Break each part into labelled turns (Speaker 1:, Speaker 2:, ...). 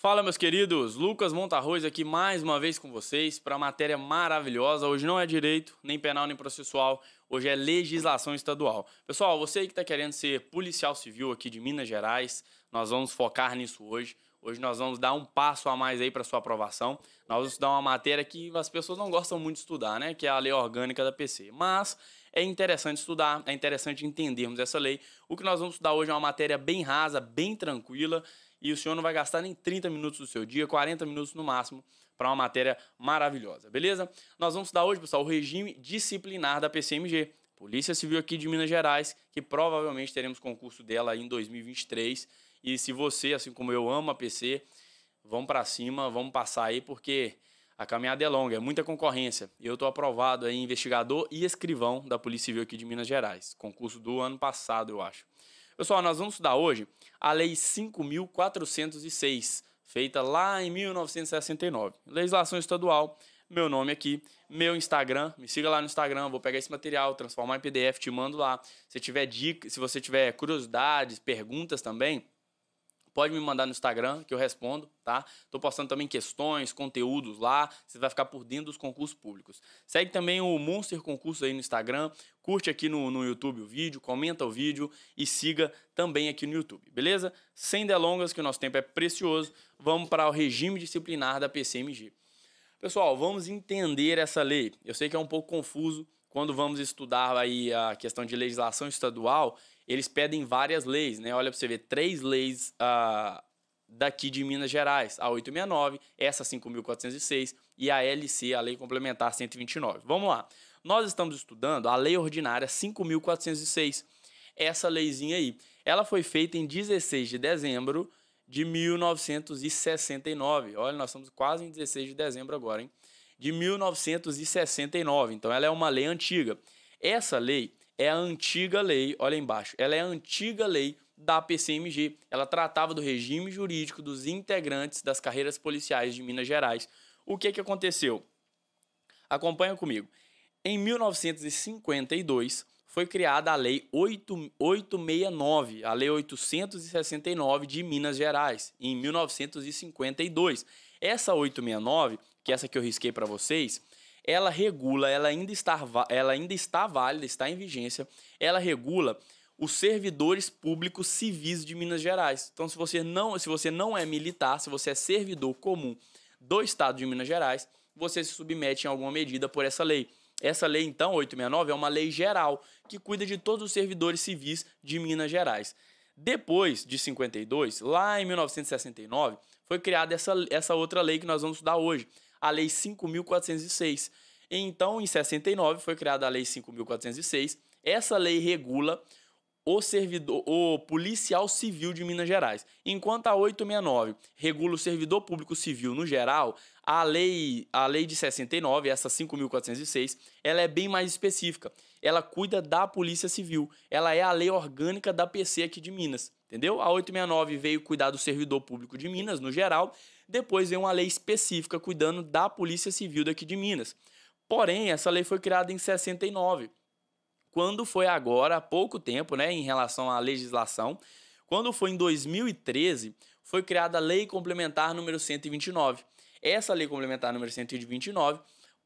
Speaker 1: Fala, meus queridos. Lucas Montarroz aqui mais uma vez com vocês para a matéria maravilhosa. Hoje não é direito, nem penal, nem processual. Hoje é legislação estadual. Pessoal, você que está querendo ser policial civil aqui de Minas Gerais, nós vamos focar nisso hoje. Hoje nós vamos dar um passo a mais aí para sua aprovação. Nós vamos estudar uma matéria que as pessoas não gostam muito de estudar, né? Que é a lei orgânica da PC. Mas é interessante estudar, é interessante entendermos essa lei. O que nós vamos estudar hoje é uma matéria bem rasa, bem tranquila e o senhor não vai gastar nem 30 minutos do seu dia, 40 minutos no máximo, para uma matéria maravilhosa, beleza? Nós vamos estudar hoje, pessoal, o regime disciplinar da PCMG, Polícia Civil aqui de Minas Gerais, que provavelmente teremos concurso dela em 2023. E se você, assim como eu, ama a PC, vamos para cima, vamos passar aí, porque a caminhada é longa, é muita concorrência. Eu estou aprovado aí investigador e escrivão da Polícia Civil aqui de Minas Gerais. Concurso do ano passado, eu acho. Pessoal, nós vamos estudar hoje a Lei 5.406, feita lá em 1969. Legislação estadual, meu nome aqui, meu Instagram, me siga lá no Instagram, vou pegar esse material, transformar em PDF, te mando lá. Se tiver dicas, se você tiver curiosidades, perguntas também, pode me mandar no Instagram que eu respondo, tá? Tô postando também questões, conteúdos lá, você vai ficar por dentro dos concursos públicos. Segue também o Monster Concurso aí no Instagram, curte aqui no, no YouTube o vídeo, comenta o vídeo e siga também aqui no YouTube, beleza? Sem delongas, que o nosso tempo é precioso, vamos para o regime disciplinar da PCMG. Pessoal, vamos entender essa lei. Eu sei que é um pouco confuso quando vamos estudar aí a questão de legislação estadual eles pedem várias leis, né? Olha para você ver, três leis ah, daqui de Minas Gerais, a 869, essa 5.406 e a LC, a Lei Complementar 129. Vamos lá. Nós estamos estudando a Lei Ordinária 5.406, essa leizinha aí. Ela foi feita em 16 de dezembro de 1969. Olha, nós estamos quase em 16 de dezembro agora, hein? De 1969. Então, ela é uma lei antiga. Essa lei é a antiga lei, olha embaixo, ela é a antiga lei da PCMG. Ela tratava do regime jurídico dos integrantes das carreiras policiais de Minas Gerais. O que, que aconteceu? Acompanha comigo. Em 1952, foi criada a Lei 8, 869, a Lei 869 de Minas Gerais, em 1952. Essa 869, que é essa que eu risquei para vocês, ela regula, ela ainda, está, ela ainda está válida, está em vigência, ela regula os servidores públicos civis de Minas Gerais. Então, se você não, se você não é militar, se você é servidor comum do estado de Minas Gerais, você se submete em alguma medida por essa lei. Essa lei, então, 869, é uma lei geral que cuida de todos os servidores civis de Minas Gerais. Depois de 52, lá em 1969, foi criada essa, essa outra lei que nós vamos estudar hoje, a Lei 5.406. Então, em 69, foi criada a Lei 5.406. Essa lei regula o servidor, o policial civil de Minas Gerais. Enquanto a 869 regula o servidor público civil no geral, a lei, a lei de 69, essa 5406, ela é bem mais específica. Ela cuida da Polícia Civil. Ela é a lei orgânica da PC aqui de Minas, entendeu? A 869 veio cuidar do servidor público de Minas no geral depois veio uma lei específica cuidando da Polícia Civil daqui de Minas. Porém, essa lei foi criada em 69. Quando foi agora, há pouco tempo, né, em relação à legislação, quando foi em 2013, foi criada a Lei Complementar número 129. Essa Lei Complementar número 129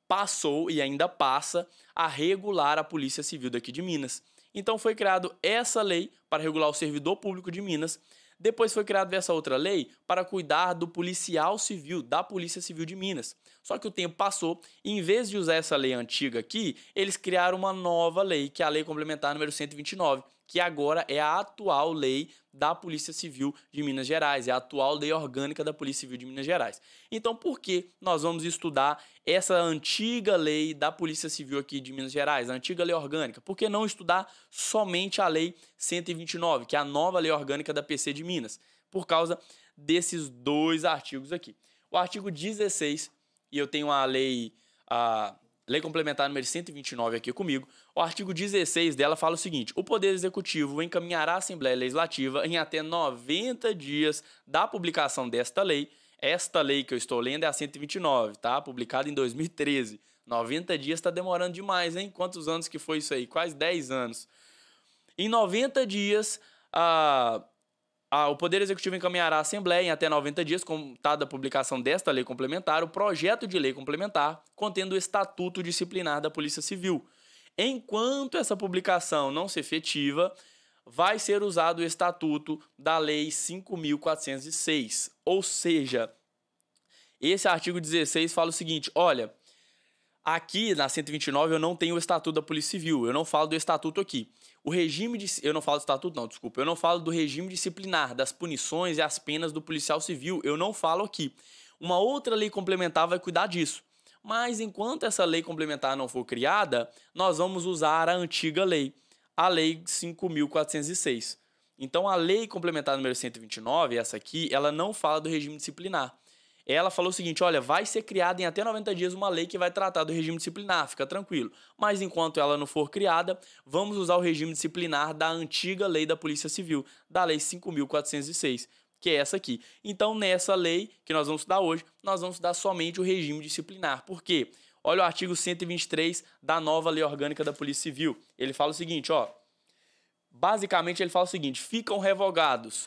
Speaker 1: passou e ainda passa a regular a Polícia Civil daqui de Minas. Então foi criado essa lei para regular o servidor público de Minas depois foi criada essa outra lei para cuidar do policial civil, da Polícia Civil de Minas. Só que o tempo passou e em vez de usar essa lei antiga aqui, eles criaram uma nova lei, que é a Lei Complementar número 129, que agora é a atual lei da Polícia Civil de Minas Gerais, é a atual lei orgânica da Polícia Civil de Minas Gerais. Então, por que nós vamos estudar essa antiga lei da Polícia Civil aqui de Minas Gerais, a antiga lei orgânica? Por que não estudar somente a lei 129, que é a nova lei orgânica da PC de Minas? Por causa desses dois artigos aqui. O artigo 16, e eu tenho a lei a Lei Complementar número 129 aqui comigo. O artigo 16 dela fala o seguinte: o Poder Executivo encaminhará à Assembleia Legislativa em até 90 dias da publicação desta lei. Esta lei que eu estou lendo é a 129, tá? Publicada em 2013. 90 dias está demorando demais, hein? Quantos anos que foi isso aí? Quase 10 anos. Em 90 dias, a o Poder Executivo encaminhará à Assembleia, em até 90 dias, contada tá a publicação desta lei complementar, o projeto de lei complementar contendo o Estatuto Disciplinar da Polícia Civil. Enquanto essa publicação não se efetiva, vai ser usado o Estatuto da Lei 5.406. Ou seja, esse artigo 16 fala o seguinte: olha, aqui na 129 eu não tenho o Estatuto da Polícia Civil, eu não falo do Estatuto aqui. O regime de. Eu não falo do estatuto, não, desculpa. Eu não falo do regime disciplinar, das punições e as penas do policial civil. Eu não falo aqui. Uma outra lei complementar vai cuidar disso. Mas enquanto essa lei complementar não for criada, nós vamos usar a antiga lei, a Lei 5406. Então, a lei complementar número 129, essa aqui, ela não fala do regime disciplinar ela falou o seguinte: olha, vai ser criada em até 90 dias uma lei que vai tratar do regime disciplinar, fica tranquilo. Mas enquanto ela não for criada, vamos usar o regime disciplinar da antiga lei da Polícia Civil, da Lei 5.406, que é essa aqui. Então, nessa lei que nós vamos estudar hoje, nós vamos estudar somente o regime disciplinar. Por quê? Olha o artigo 123 da nova Lei Orgânica da Polícia Civil. Ele fala o seguinte, ó. Basicamente, ele fala o seguinte: ficam revogados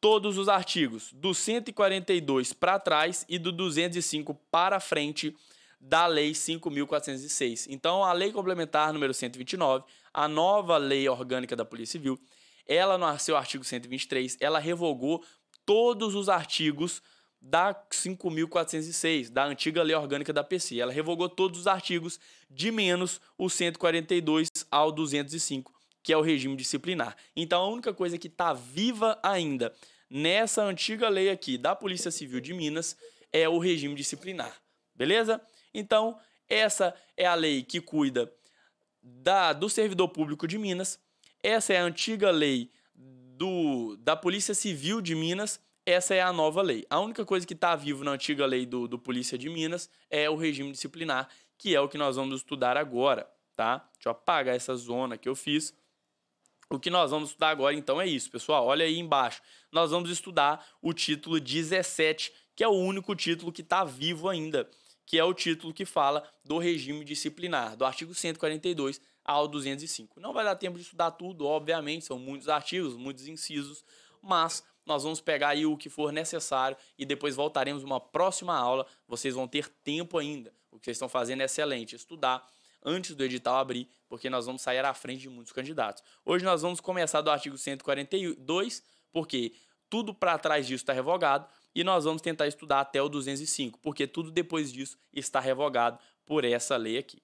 Speaker 1: todos os artigos do 142 para trás e do 205 para frente da Lei 5.406. Então, a Lei Complementar número 129, a nova Lei Orgânica da Polícia Civil, ela no seu artigo 123, ela revogou todos os artigos da 5.406, da antiga Lei Orgânica da PC. Ela revogou todos os artigos, de menos o 142 ao 205, que é o regime disciplinar. Então a única coisa que está viva ainda nessa antiga lei aqui da Polícia Civil de Minas é o regime disciplinar, beleza? Então essa é a lei que cuida da, do servidor público de Minas, essa é a antiga lei do, da Polícia Civil de Minas, essa é a nova lei. A única coisa que está vivo na antiga lei do, do Polícia de Minas é o regime disciplinar, que é o que nós vamos estudar agora, tá? Deixa eu apagar essa zona que eu fiz. O que nós vamos estudar agora, então, é isso, pessoal. Olha aí embaixo. Nós vamos estudar o título 17, que é o único título que está vivo ainda, que é o título que fala do regime disciplinar, do artigo 142 ao 205. Não vai dar tempo de estudar tudo, obviamente, são muitos artigos, muitos incisos, mas nós vamos pegar aí o que for necessário e depois voltaremos uma próxima aula. Vocês vão ter tempo ainda. O que vocês estão fazendo é excelente, estudar antes do edital abrir porque nós vamos sair à frente de muitos candidatos. Hoje nós vamos começar do artigo 142, porque tudo para trás disso está revogado, e nós vamos tentar estudar até o 205, porque tudo depois disso está revogado por essa lei aqui.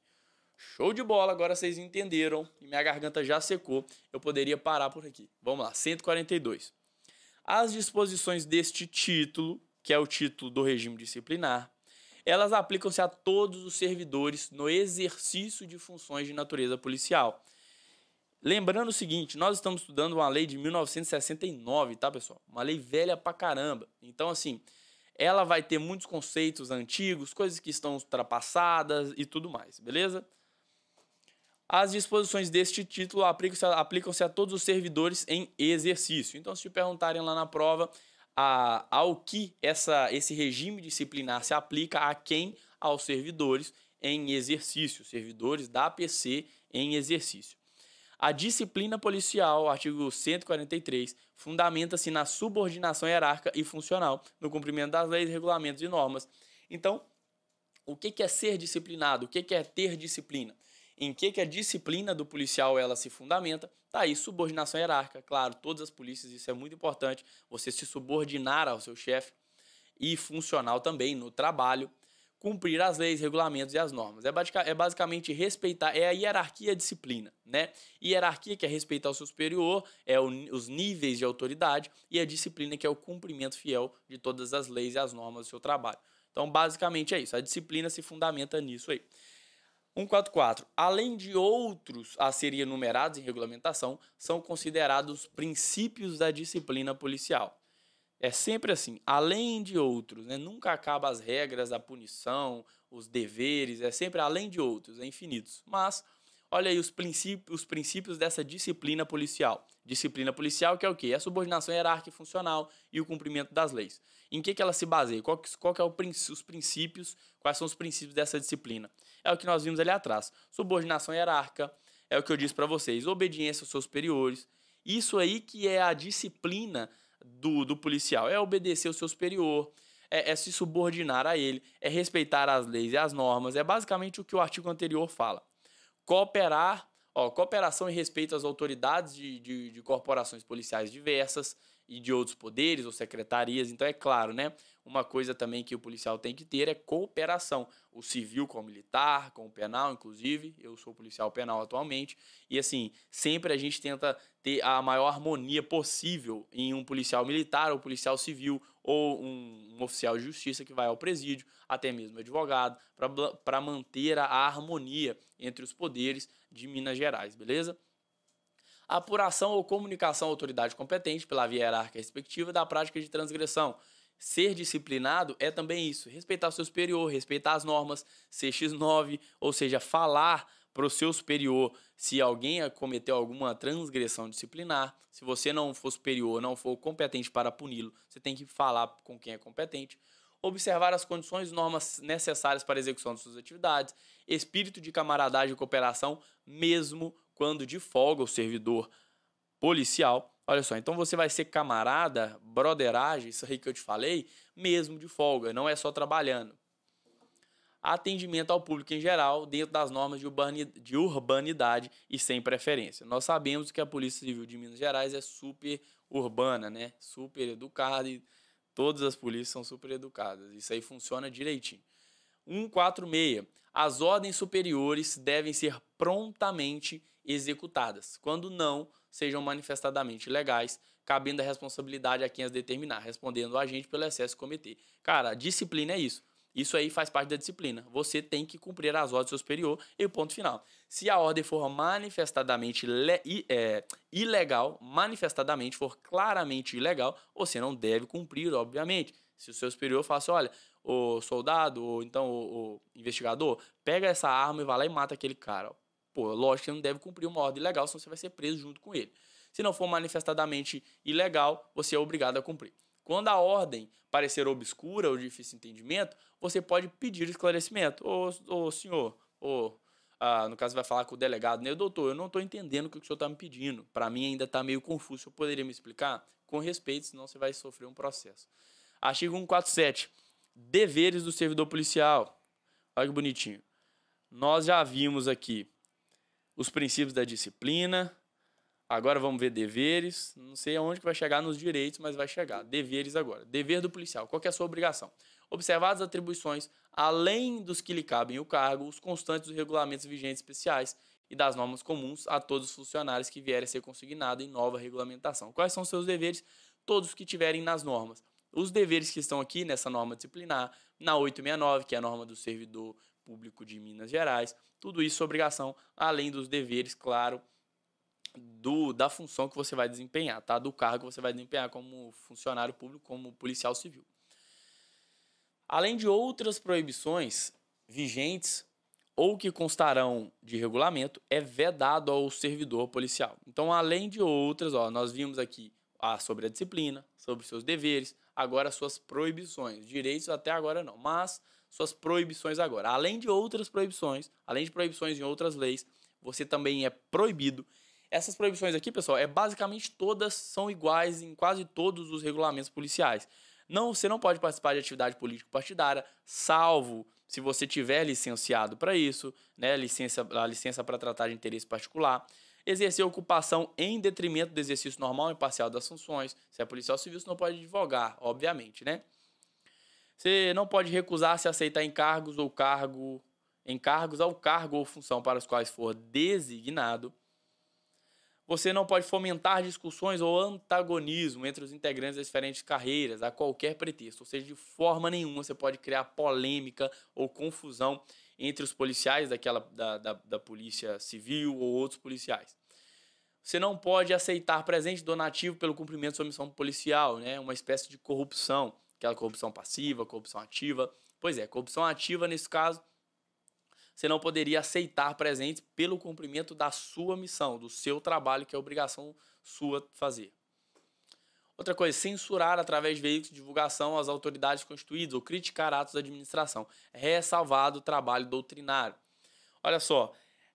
Speaker 1: Show de bola, agora vocês entenderam e minha garganta já secou, eu poderia parar por aqui. Vamos lá, 142. As disposições deste título, que é o título do regime disciplinar, elas aplicam-se a todos os servidores no exercício de funções de natureza policial. Lembrando o seguinte, nós estamos estudando uma lei de 1969, tá, pessoal? Uma lei velha pra caramba. Então, assim, ela vai ter muitos conceitos antigos, coisas que estão ultrapassadas e tudo mais, beleza? As disposições deste título aplicam-se a, aplicam a todos os servidores em exercício. Então, se te perguntarem lá na prova, a, ao que essa, esse regime disciplinar se aplica a quem? Aos servidores em exercício, servidores da APC em exercício. A disciplina policial, artigo 143, fundamenta-se na subordinação hierárquica e funcional, no cumprimento das leis, regulamentos e normas. Então, o que é ser disciplinado? O que é ter disciplina? em que, que a disciplina do policial ela se fundamenta. Tá aí, subordinação hierárquica, claro, todas as polícias, isso é muito importante, você se subordinar ao seu chefe e funcional também no trabalho, cumprir as leis, regulamentos e as normas. É, é basicamente respeitar, é a hierarquia a disciplina, né? Hierarquia que é respeitar o seu superior, é o, os níveis de autoridade, e a disciplina que é o cumprimento fiel de todas as leis e as normas do seu trabalho. Então, basicamente é isso. A disciplina se fundamenta nisso aí. 144. Além de outros a serem enumerados em regulamentação, são considerados princípios da disciplina policial. É sempre assim, além de outros, né? nunca acaba as regras, a punição, os deveres, é sempre além de outros, é infinitos. Mas Olha aí os princípios, os princípios dessa disciplina policial. Disciplina policial que é o quê? É a subordinação hierárquica funcional e o cumprimento das leis. Em que, que ela se baseia? Qual, que, qual que é o, os princípios? Quais são os princípios dessa disciplina? É o que nós vimos ali atrás. Subordinação hierárquica, é o que eu disse para vocês, obediência aos seus superiores. Isso aí que é a disciplina do, do policial, é obedecer o seu superior, é, é se subordinar a ele, é respeitar as leis e as normas. É basicamente o que o artigo anterior fala cooperar, ó, cooperação e respeito às autoridades de, de, de corporações policiais diversas e de outros poderes ou secretarias. Então, é claro, né? uma coisa também que o policial tem que ter é cooperação, o civil com o militar, com o penal, inclusive. Eu sou policial penal atualmente. E assim, sempre a gente tenta ter a maior harmonia possível em um policial militar ou policial civil ou um, um oficial de justiça que vai ao presídio, até mesmo advogado, para manter a harmonia entre os poderes de Minas Gerais, beleza? apuração ou comunicação à autoridade competente pela via hierárquica respectiva da prática de transgressão, Ser disciplinado é também isso, respeitar o seu superior, respeitar as normas, ser X9, ou seja, falar para o seu superior se alguém cometeu alguma transgressão disciplinar. Se você não for superior, não for competente para puni-lo, você tem que falar com quem é competente. Observar as condições e normas necessárias para a execução de suas atividades. Espírito de camaradagem e cooperação, mesmo quando de folga o servidor policial Olha só, então você vai ser camarada, broderagem, isso aí que eu te falei, mesmo de folga, não é só trabalhando. Atendimento ao público em geral, dentro das normas de urbanidade e sem preferência. Nós sabemos que a Polícia Civil de Minas Gerais é super urbana, né? Super educada e todas as polícias são super educadas. Isso aí funciona direitinho. 146. As ordens superiores devem ser prontamente executadas, quando não sejam manifestadamente legais, cabendo a responsabilidade a quem as determinar, respondendo o agente pelo excesso cometer. Cara, disciplina é isso. Isso aí faz parte da disciplina. Você tem que cumprir as ordens do seu superior e ponto final. Se a ordem for manifestadamente é, ilegal, manifestadamente for claramente ilegal, você não deve cumprir, obviamente. Se o seu superior fala assim, olha, o soldado, ou então o, o investigador, pega essa arma e vai lá e mata aquele cara. Pô, lógico que você não deve cumprir uma ordem legal, senão você vai ser preso junto com ele. Se não for manifestadamente ilegal, você é obrigado a cumprir. Quando a ordem parecer obscura ou difícil de entendimento, você pode pedir esclarecimento. Ô, ô senhor, ô, ah, no caso vai falar com o delegado, né? Doutor, eu não estou entendendo o que o senhor está me pedindo. Para mim ainda está meio confuso. Eu poderia me explicar? Com respeito, senão você vai sofrer um processo. Artigo 147. Deveres do servidor policial. Olha que bonitinho. Nós já vimos aqui os princípios da disciplina. Agora vamos ver deveres. Não sei aonde que vai chegar nos direitos, mas vai chegar. Deveres agora. Dever do policial. Qual é a sua obrigação? Observar as atribuições, além dos que lhe cabem o cargo, os constantes dos regulamentos vigentes especiais e das normas comuns a todos os funcionários que vierem a ser consignados em nova regulamentação. Quais são seus deveres? Todos que tiverem nas normas. Os deveres que estão aqui nessa norma disciplinar, na 869, que é a norma do servidor Público de Minas Gerais. Tudo isso é obrigação, além dos deveres, claro, do da função que você vai desempenhar, tá? Do cargo que você vai desempenhar como funcionário público, como policial civil. Além de outras proibições vigentes ou que constarão de regulamento, é vedado ao servidor policial. Então, além de outras, ó, nós vimos aqui a ah, sobre a disciplina, sobre seus deveres, agora suas proibições. Direitos até agora não, mas suas proibições agora. Além de outras proibições, além de proibições em outras leis, você também é proibido. Essas proibições aqui, pessoal, é basicamente todas são iguais em quase todos os regulamentos policiais. Não, você não pode participar de atividade político-partidária, salvo se você tiver licenciado para isso, né, licença, a licença para tratar de interesse particular exercer ocupação em detrimento do exercício normal e parcial das funções. Se é policial civil, você não pode advogar, obviamente, né? Você não pode recusar-se aceitar encargos ou cargo, encargos ao cargo ou função para os quais for designado. Você não pode fomentar discussões ou antagonismo entre os integrantes das diferentes carreiras, a qualquer pretexto. Ou seja, de forma nenhuma você pode criar polêmica ou confusão entre os policiais daquela, da, da, da polícia civil ou outros policiais. Você não pode aceitar presente donativo pelo cumprimento de sua missão policial, né? uma espécie de corrupção aquela corrupção passiva, corrupção ativa. Pois é, corrupção ativa, nesse caso, você não poderia aceitar presentes pelo cumprimento da sua missão, do seu trabalho, que é obrigação sua fazer. Outra coisa, censurar através de veículos de divulgação as autoridades constituídas ou criticar atos da administração, é ressalvado o trabalho doutrinário. Olha só,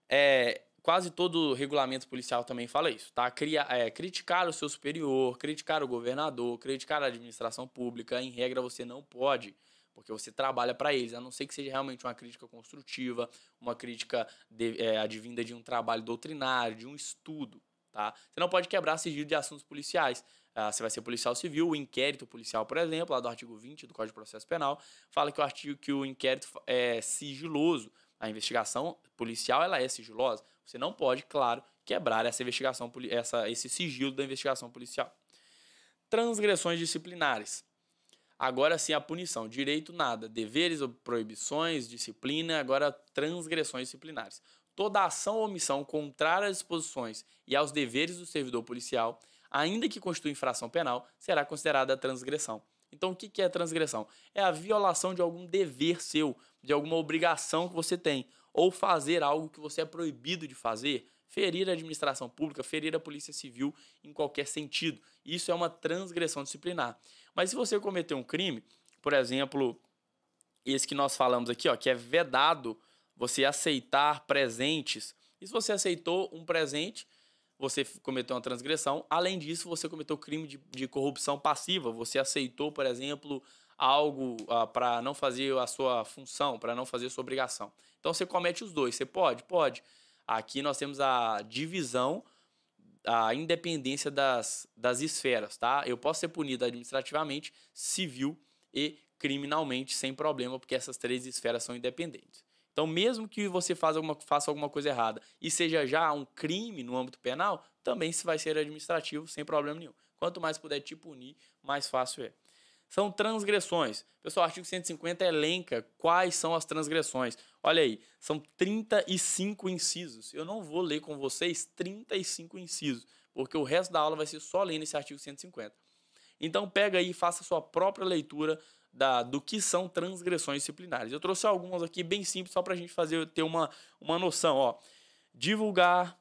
Speaker 1: é, quase todo regulamento policial também fala isso, tá? Cria, é, criticar o seu superior, criticar o governador, criticar a administração pública, em regra você não pode, porque você trabalha para eles, a não ser que seja realmente uma crítica construtiva, uma crítica de, é, advinda de um trabalho doutrinário, de um estudo, tá? Você não pode quebrar sigilo de assuntos policiais. Ah, você vai ser policial civil, o inquérito policial, por exemplo, lá do artigo 20 do Código de Processo Penal, fala que o artigo que o inquérito é sigiloso, a investigação policial ela é sigilosa. Você não pode, claro, quebrar essa investigação, essa, esse sigilo da investigação policial. Transgressões disciplinares. Agora sim a punição. Direito nada. Deveres, ou proibições, disciplina, agora transgressões disciplinares. Toda ação ou omissão contrária às disposições e aos deveres do servidor policial, ainda que constitua infração penal, será considerada transgressão. Então, o que é transgressão? É a violação de algum dever seu, de alguma obrigação que você tem, ou fazer algo que você é proibido de fazer, ferir a administração pública, ferir a polícia civil em qualquer sentido. Isso é uma transgressão disciplinar. Mas se você cometer um crime, por exemplo, esse que nós falamos aqui, ó, que é vedado você aceitar presentes. E se você aceitou um presente, você cometeu uma transgressão. Além disso, você cometeu crime de, de corrupção passiva. Você aceitou, por exemplo, algo ah, para não fazer a sua função, para não fazer a sua obrigação. Então você comete os dois. Você pode? Pode. Aqui nós temos a divisão, a independência das, das esferas, tá? Eu posso ser punido administrativamente, civil e criminalmente sem problema, porque essas três esferas são independentes. Então, mesmo que você faça alguma, faça alguma coisa errada e seja já um crime no âmbito penal, também se vai ser administrativo sem problema nenhum. Quanto mais puder te punir, mais fácil é são transgressões. Pessoal, o artigo 150 é elenca quais são as transgressões. Olha aí, são 35 incisos. Eu não vou ler com vocês 35 incisos, porque o resto da aula vai ser só lendo esse artigo 150. Então pega aí e faça a sua própria leitura da, do que são transgressões disciplinares. Eu trouxe algumas aqui bem simples só para a gente fazer ter uma, uma noção. Ó. Divulgar,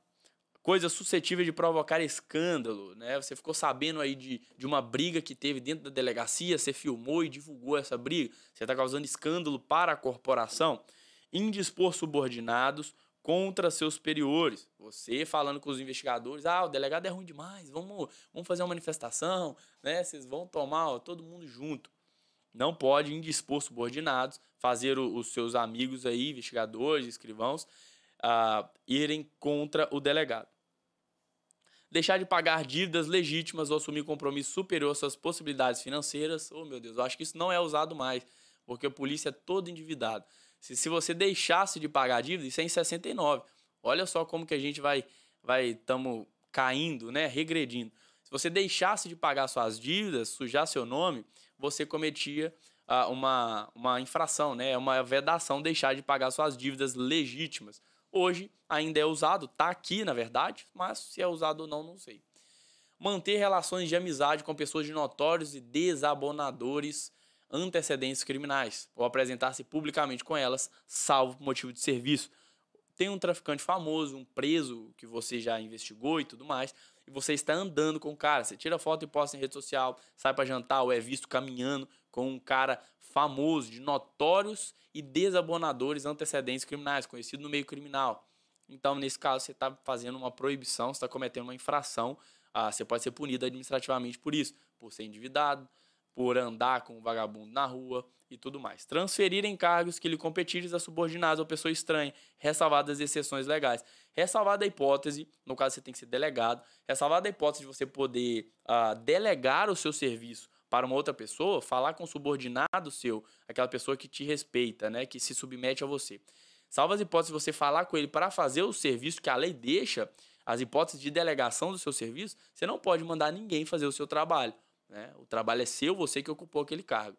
Speaker 1: coisa suscetível de provocar escândalo, né? Você ficou sabendo aí de, de uma briga que teve dentro da delegacia, você filmou e divulgou essa briga, você está causando escândalo para a corporação. Indispor subordinados contra seus superiores. Você falando com os investigadores, ah, o delegado é ruim demais, vamos, vamos fazer uma manifestação, né? Vocês vão tomar, ó, todo mundo junto. Não pode indispor subordinados, fazer o, os seus amigos aí, investigadores, escrivãos, uh, irem contra o delegado deixar de pagar dívidas legítimas ou assumir compromisso superior às suas possibilidades financeiras. Oh, meu Deus, eu acho que isso não é usado mais, porque a polícia é todo endividado. Se, se você deixasse de pagar dívida, isso é em 69. Olha só como que a gente vai vai tamo caindo, né, regredindo. Se você deixasse de pagar suas dívidas, sujar seu nome, você cometia ah, uma, uma infração, né, é uma vedação, deixar de pagar suas dívidas legítimas. Hoje ainda é usado, tá aqui na verdade, mas se é usado ou não, não sei. Manter relações de amizade com pessoas de notórios e desabonadores antecedentes criminais, ou apresentar-se publicamente com elas, salvo motivo de serviço. Tem um traficante famoso, um preso que você já investigou e tudo mais, e você está andando com o cara. Você tira foto e posta em rede social, sai para jantar ou é visto caminhando com um cara famoso de notórios e desabonadores antecedentes criminais, conhecido no meio criminal. Então, nesse caso, você está fazendo uma proibição, você está cometendo uma infração, ah, você pode ser punido administrativamente por isso, por ser endividado, por andar com um vagabundo na rua e tudo mais. Transferir encargos que lhe competirem a subordinados ou pessoa estranha, ressalvadas as exceções legais. Ressalvada a hipótese, no caso você tem que ser delegado, ressalvada a hipótese de você poder ah, delegar o seu serviço para uma outra pessoa, falar com o subordinado seu, aquela pessoa que te respeita, né, que se submete a você. Salvo as hipóteses de você falar com ele para fazer o serviço que a lei deixa, as hipóteses de delegação do seu serviço, você não pode mandar ninguém fazer o seu trabalho. Né? O trabalho é seu, você que ocupou aquele cargo.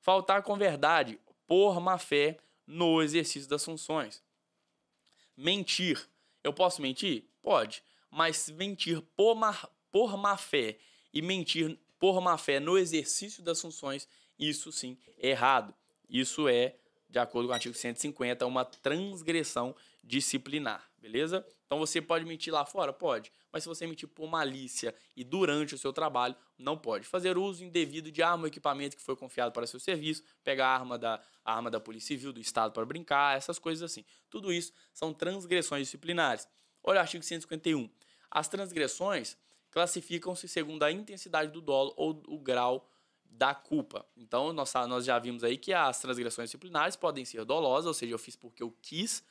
Speaker 1: Faltar com verdade, por má fé, no exercício das funções. Mentir. Eu posso mentir? Pode. Mas mentir por má, por má fé e mentir por má fé no exercício das funções, isso sim é errado. Isso é, de acordo com o artigo 150, uma transgressão disciplinar, beleza? Então você pode mentir lá fora? Pode. Mas se você mentir por malícia e durante o seu trabalho, não pode. Fazer uso indevido de arma ou equipamento que foi confiado para seu serviço, pegar a arma da, a arma da Polícia Civil, do Estado para brincar, essas coisas assim. Tudo isso são transgressões disciplinares. Olha o artigo 151. As transgressões classificam-se segundo a intensidade do dolo ou o grau da culpa. Então, nós, nós já vimos aí que as transgressões disciplinares podem ser dolosas, ou seja, eu fiz porque eu quis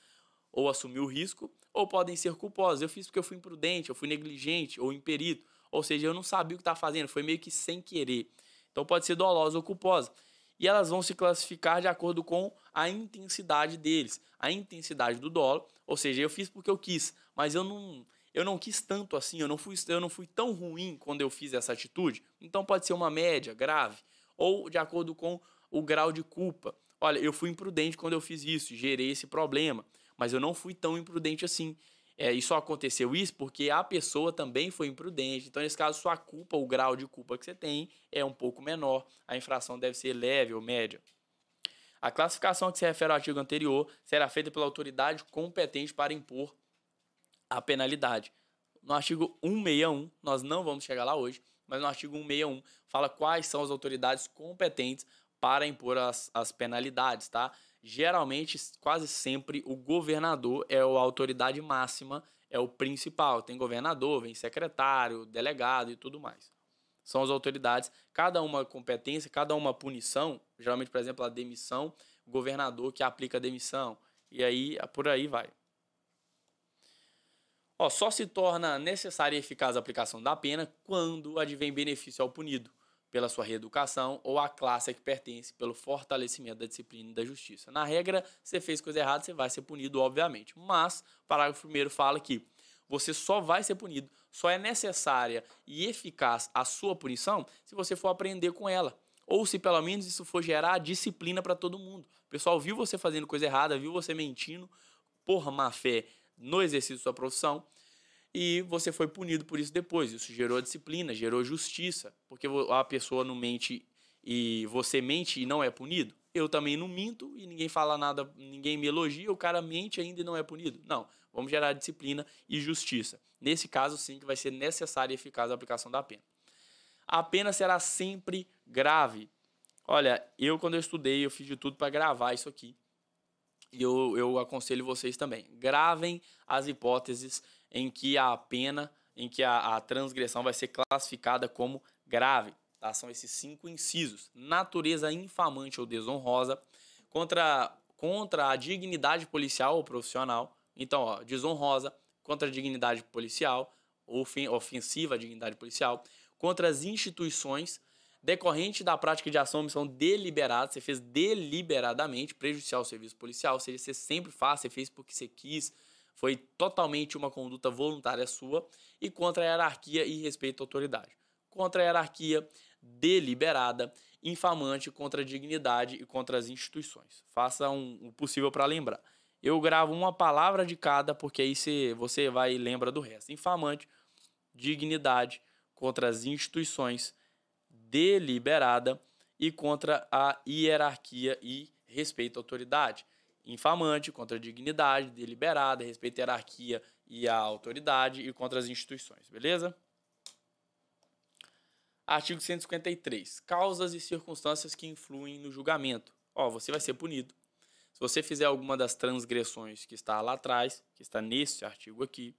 Speaker 1: ou assumi o risco, ou podem ser culposas. Eu fiz porque eu fui imprudente, eu fui negligente ou imperito, ou seja, eu não sabia o que estava tá fazendo, foi meio que sem querer. Então, pode ser dolosa ou culposa. E elas vão se classificar de acordo com a intensidade deles, a intensidade do dolo, ou seja, eu fiz porque eu quis, mas eu não eu não quis tanto assim, eu não fui, eu não fui tão ruim quando eu fiz essa atitude. Então pode ser uma média grave ou de acordo com o grau de culpa. Olha, eu fui imprudente quando eu fiz isso, gerei esse problema, mas eu não fui tão imprudente assim. É, e só aconteceu isso porque a pessoa também foi imprudente. Então, nesse caso, sua culpa, o grau de culpa que você tem é um pouco menor. A infração deve ser leve ou média. A classificação que se refere ao artigo anterior será feita pela autoridade competente para impor a penalidade. No artigo 161, nós não vamos chegar lá hoje, mas no artigo 161 fala quais são as autoridades competentes para impor as, as penalidades, tá? Geralmente, quase sempre, o governador é a autoridade máxima, é o principal. Tem governador, vem secretário, delegado e tudo mais. São as autoridades, cada uma competência, cada uma punição, geralmente, por exemplo, a demissão, o governador que aplica a demissão. E aí, por aí vai. Ó, só se torna necessária e eficaz a aplicação da pena quando advém benefício ao punido, pela sua reeducação ou à classe a que pertence, pelo fortalecimento da disciplina e da justiça. Na regra, você fez coisa errada, você vai ser punido, obviamente. Mas o parágrafo 1 fala que você só vai ser punido, só é necessária e eficaz a sua punição se você for aprender com ela ou se pelo menos isso for gerar disciplina para todo mundo. O pessoal viu você fazendo coisa errada, viu você mentindo por má fé, no exercício da sua profissão e você foi punido por isso depois. Isso gerou disciplina, gerou justiça, porque a pessoa não mente e você mente e não é punido. Eu também não minto e ninguém fala nada, ninguém me elogia, o cara mente ainda e não é punido. Não, vamos gerar disciplina e justiça. Nesse caso, sim, que vai ser necessária e eficaz a aplicação da pena. A pena será sempre grave. Olha, eu quando eu estudei, eu fiz de tudo para gravar isso aqui. E eu, eu aconselho vocês também. Gravem as hipóteses em que a pena, em que a, a transgressão vai ser classificada como grave. Tá? São esses cinco incisos. Natureza infamante ou desonrosa, contra, contra a dignidade policial ou profissional. Então, ó, desonrosa, contra a dignidade policial, ofensiva à dignidade policial, contra as instituições decorrente da prática de ação ou omissão deliberada, você fez deliberadamente prejudicial ao serviço policial, ou seja, você sempre faz, você fez porque você quis, foi totalmente uma conduta voluntária sua, e contra a hierarquia e respeito à autoridade. Contra a hierarquia deliberada, infamante contra a dignidade e contra as instituições. Faça um, possível para lembrar. Eu gravo uma palavra de cada, porque aí você, você vai e lembra do resto. Infamante, dignidade contra as instituições deliberada e contra a hierarquia e respeito à autoridade. Infamante, contra a dignidade, deliberada, respeito à hierarquia e à autoridade e contra as instituições, beleza? Artigo 153. Causas e circunstâncias que influem no julgamento. Ó, você vai ser punido. Se você fizer alguma das transgressões que está lá atrás, que está nesse artigo aqui,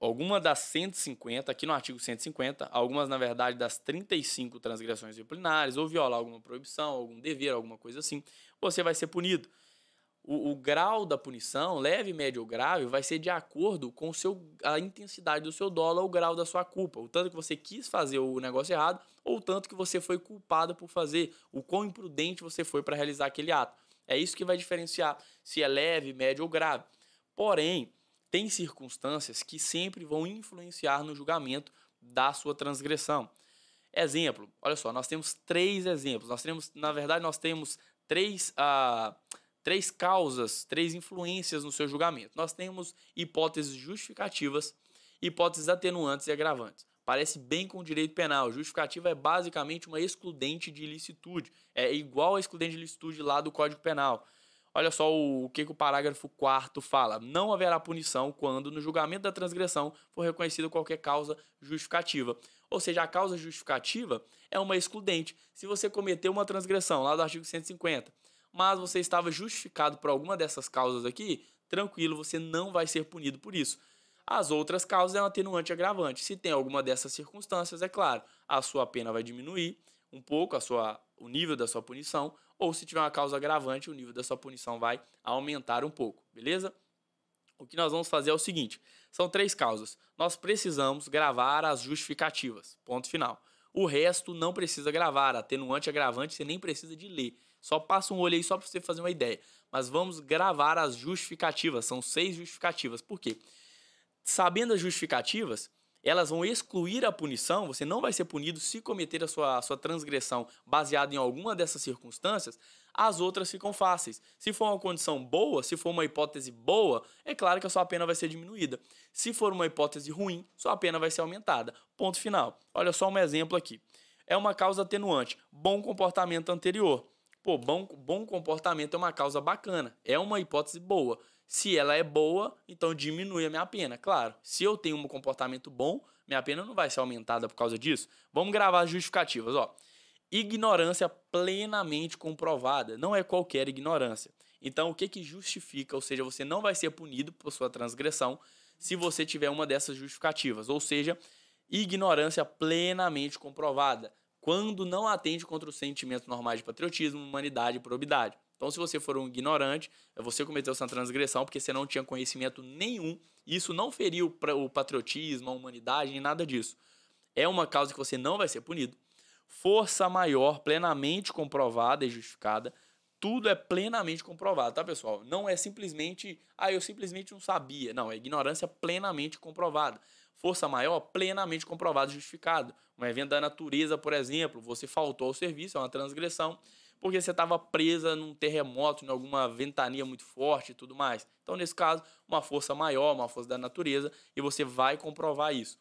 Speaker 1: alguma das 150, aqui no artigo 150, algumas, na verdade, das 35 transgressões disciplinares, ou violar alguma proibição, algum dever, alguma coisa assim, você vai ser punido. O, o grau da punição, leve, médio ou grave, vai ser de acordo com o seu, a intensidade do seu dólar ou o grau da sua culpa. O tanto que você quis fazer o negócio errado ou o tanto que você foi culpado por fazer, o quão imprudente você foi para realizar aquele ato. É isso que vai diferenciar se é leve, médio ou grave. Porém, tem circunstâncias que sempre vão influenciar no julgamento da sua transgressão. Exemplo, olha só, nós temos três exemplos. Nós temos, na verdade, nós temos três, ah, três causas, três influências no seu julgamento. Nós temos hipóteses justificativas, hipóteses atenuantes e agravantes. Parece bem com o direito penal. Justificativa é basicamente uma excludente de ilicitude. É igual a excludente de ilicitude lá do Código Penal. Olha só o, o que, que o parágrafo 4 fala. Não haverá punição quando, no julgamento da transgressão, for reconhecida qualquer causa justificativa. Ou seja, a causa justificativa é uma excludente. Se você cometeu uma transgressão, lá do artigo 150, mas você estava justificado por alguma dessas causas aqui, tranquilo, você não vai ser punido por isso. As outras causas é um atenuante agravante. Se tem alguma dessas circunstâncias, é claro, a sua pena vai diminuir um pouco, a sua o nível da sua punição, ou se tiver uma causa agravante, o nível da sua punição vai aumentar um pouco, beleza? O que nós vamos fazer é o seguinte: são três causas. Nós precisamos gravar as justificativas. Ponto final. O resto não precisa gravar. Atenuante, agravante, você nem precisa de ler. Só passa um olho aí só para você fazer uma ideia. Mas vamos gravar as justificativas. São seis justificativas. Por quê? Sabendo as justificativas, elas vão excluir a punição, você não vai ser punido se cometer a sua, a sua transgressão baseada em alguma dessas circunstâncias, as outras ficam fáceis. Se for uma condição boa, se for uma hipótese boa, é claro que a sua pena vai ser diminuída. Se for uma hipótese ruim, sua pena vai ser aumentada. Ponto final. Olha só um exemplo aqui. É uma causa atenuante, bom comportamento anterior. Pô, bom, bom comportamento é uma causa bacana, é uma hipótese boa. Se ela é boa, então diminui a minha pena. Claro, se eu tenho um comportamento bom, minha pena não vai ser aumentada por causa disso. Vamos gravar as justificativas, ó. Ignorância plenamente comprovada. Não é qualquer ignorância. Então, o que que justifica? Ou seja, você não vai ser punido por sua transgressão se você tiver uma dessas justificativas. Ou seja, ignorância plenamente comprovada, quando não atende contra os sentimentos normais de patriotismo, humanidade e probidade. Então, se você for um ignorante, é você cometeu essa transgressão porque você não tinha conhecimento nenhum. isso não feriu o patriotismo, a humanidade, nem nada disso. É uma causa que você não vai ser punido. Força maior, plenamente comprovada e justificada. Tudo é plenamente comprovado, tá, pessoal? Não é simplesmente, ah, eu simplesmente não sabia. Não, é ignorância plenamente comprovada. Força maior, plenamente comprovada e justificada. Um evento da natureza, por exemplo, você faltou ao serviço, é uma transgressão porque você estava presa num terremoto, em alguma ventania muito forte e tudo mais. Então, nesse caso, uma força maior, uma força da natureza, e você vai comprovar isso.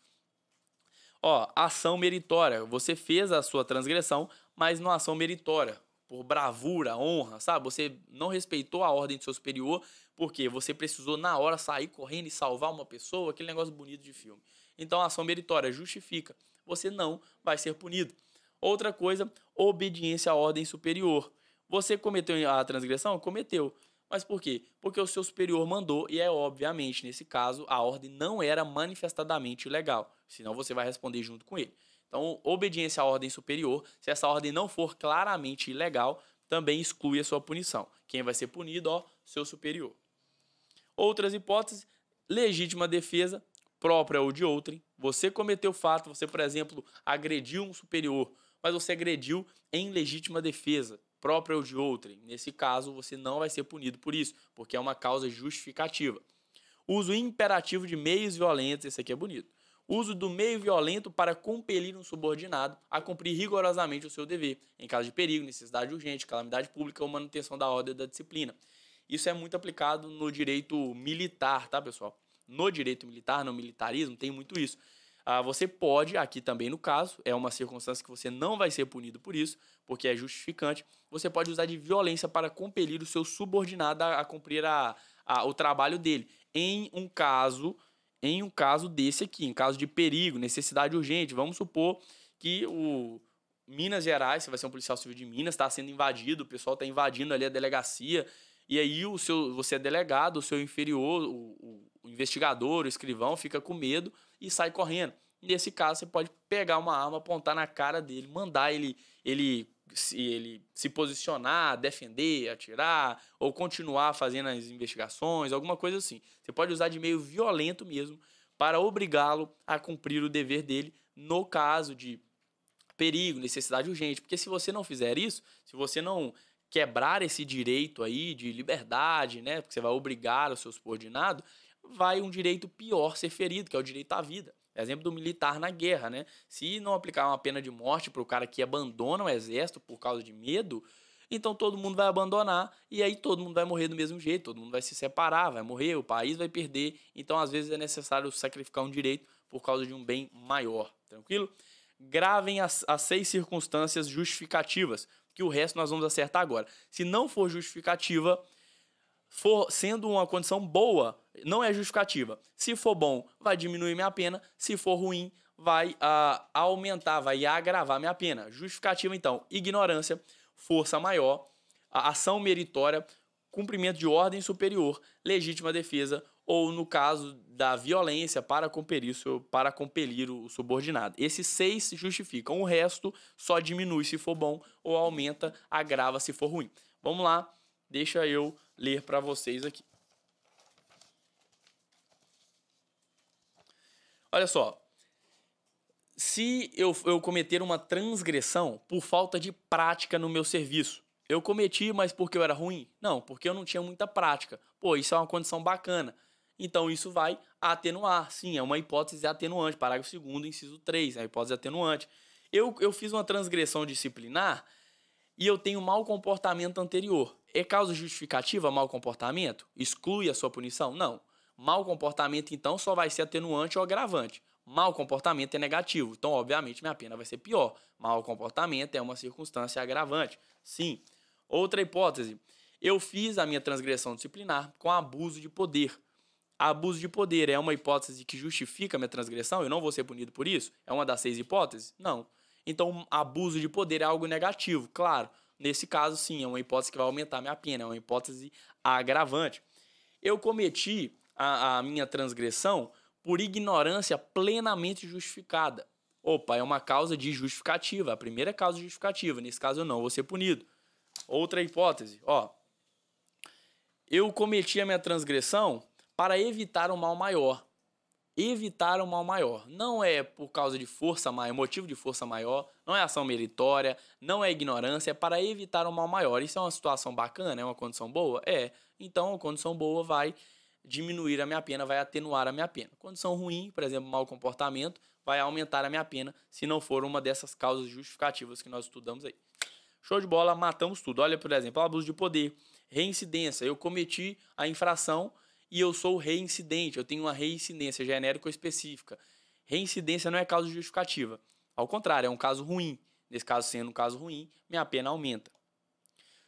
Speaker 1: Ó, ação meritória. Você fez a sua transgressão, mas não ação meritória. Por bravura, honra, sabe? Você não respeitou a ordem do seu superior, porque você precisou na hora sair correndo e salvar uma pessoa, aquele negócio bonito de filme. Então, ação meritória justifica. Você não vai ser punido. Outra coisa, obediência à ordem superior. Você cometeu a transgressão? Cometeu. Mas por quê? Porque o seu superior mandou e é obviamente, nesse caso, a ordem não era manifestadamente ilegal Senão você vai responder junto com ele. Então, obediência à ordem superior, se essa ordem não for claramente ilegal, também exclui a sua punição. Quem vai ser punido? Ó, seu superior. Outras hipóteses, legítima defesa própria ou de outrem. Você cometeu fato, você, por exemplo, agrediu um superior mas você agrediu em legítima defesa, própria ou de outrem. Nesse caso, você não vai ser punido por isso, porque é uma causa justificativa. Uso imperativo de meios violentos, esse aqui é bonito. Uso do meio violento para compelir um subordinado a cumprir rigorosamente o seu dever, em caso de perigo, necessidade urgente, calamidade pública ou manutenção da ordem e da disciplina. Isso é muito aplicado no direito militar, tá, pessoal? No direito militar, no militarismo, tem muito isso. Ah, você pode, aqui também no caso, é uma circunstância que você não vai ser punido por isso, porque é justificante, você pode usar de violência para compelir o seu subordinado a, a cumprir a, a, o trabalho dele. Em um caso, em um caso desse aqui, em caso de perigo, necessidade urgente, vamos supor que o Minas Gerais, você vai ser um policial civil de Minas, está sendo invadido, o pessoal está invadindo ali a delegacia, e aí o seu, você é delegado, o seu inferior, o, o investigador, o escrivão fica com medo e sai correndo. Nesse caso, você pode pegar uma arma, apontar na cara dele, mandar ele, ele, se, ele se posicionar, defender, atirar, ou continuar fazendo as investigações, alguma coisa assim. Você pode usar de meio violento mesmo para obrigá-lo a cumprir o dever dele no caso de perigo, necessidade urgente. Porque se você não fizer isso, se você não quebrar esse direito aí de liberdade, né? Porque você vai obrigar o seu subordinado, vai um direito pior ser ferido, que é o direito à vida. Exemplo do militar na guerra, né? Se não aplicar uma pena de morte para o cara que abandona o exército por causa de medo, então todo mundo vai abandonar e aí todo mundo vai morrer do mesmo jeito, todo mundo vai se separar, vai morrer, o país vai perder. Então às vezes é necessário sacrificar um direito por causa de um bem maior, tranquilo? Gravem as, as seis circunstâncias justificativas, que o resto nós vamos acertar agora. Se não for justificativa, for sendo uma condição boa não é justificativa. Se for bom, vai diminuir minha pena. Se for ruim, vai uh, aumentar, vai agravar minha pena. Justificativa, então, ignorância, força maior, ação meritória, cumprimento de ordem superior, legítima defesa ou, no caso da violência, para compelir, para compelir o subordinado. Esses seis justificam, o resto só diminui se for bom ou aumenta, agrava se for ruim. Vamos lá, deixa eu ler para vocês aqui. Olha só. Se eu, eu cometer uma transgressão por falta de prática no meu serviço, eu cometi, mas porque eu era ruim? Não, porque eu não tinha muita prática. Pô, isso é uma condição bacana. Então isso vai atenuar. Sim, é uma hipótese atenuante. Parágrafo 2, inciso 3, é a hipótese atenuante. Eu, eu fiz uma transgressão disciplinar e eu tenho mau comportamento anterior. É causa justificativa mau comportamento? Exclui a sua punição? Não. Mal comportamento, então, só vai ser atenuante ou agravante. Mal comportamento é negativo, então, obviamente, minha pena vai ser pior. Mal comportamento é uma circunstância agravante. Sim. Outra hipótese. Eu fiz a minha transgressão disciplinar com abuso de poder. Abuso de poder é uma hipótese que justifica a minha transgressão? Eu não vou ser punido por isso? É uma das seis hipóteses? Não. Então, abuso de poder é algo negativo, claro. Nesse caso, sim, é uma hipótese que vai aumentar minha pena, é uma hipótese agravante. Eu cometi a, a minha transgressão por ignorância plenamente justificada. Opa, é uma causa de justificativa, a primeira causa justificativa. Nesse caso, eu não vou ser punido. Outra hipótese, ó. Eu cometi a minha transgressão para evitar um mal maior. Evitar um mal maior. Não é por causa de força maior, motivo de força maior, não é ação meritória, não é ignorância, é para evitar um mal maior. Isso é uma situação bacana, é uma condição boa? É. Então, a condição boa vai diminuir a minha pena, vai atenuar a minha pena. Condição ruim, por exemplo, mau comportamento, vai aumentar a minha pena se não for uma dessas causas justificativas que nós estudamos aí. Show de bola, matamos tudo. Olha, por exemplo, abuso de poder, reincidência. Eu cometi a infração e eu sou reincidente, eu tenho uma reincidência genérica ou específica. Reincidência não é causa justificativa. Ao contrário, é um caso ruim. Nesse caso, sendo um caso ruim, minha pena aumenta.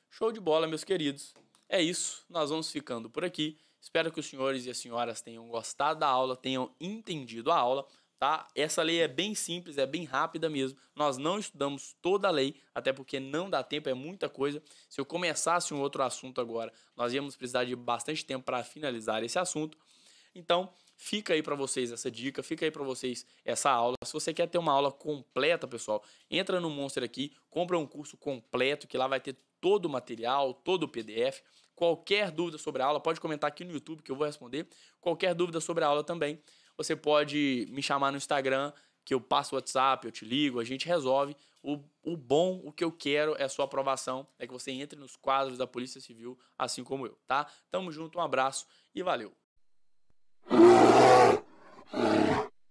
Speaker 1: Show de bola, meus queridos. É isso, nós vamos ficando por aqui. Espero que os senhores e as senhoras tenham gostado da aula, tenham entendido a aula, tá? Essa lei é bem simples, é bem rápida mesmo. Nós não estudamos toda a lei, até porque não dá tempo, é muita coisa. Se eu começasse um outro assunto agora, nós íamos precisar de bastante tempo para finalizar esse assunto. Então, fica aí para vocês essa dica, fica aí para vocês essa aula. Se você quer ter uma aula completa, pessoal, entra no Monster aqui, compra um curso completo que lá vai ter todo o material, todo o PDF. Qualquer dúvida sobre a aula, pode comentar aqui no YouTube que eu vou responder. Qualquer dúvida sobre a aula também, você pode me chamar no Instagram, que eu passo o WhatsApp, eu te ligo, a gente resolve. O, o bom, o que eu quero é a sua aprovação, é que você entre nos quadros da Polícia Civil, assim como eu, tá? Tamo junto, um abraço e valeu!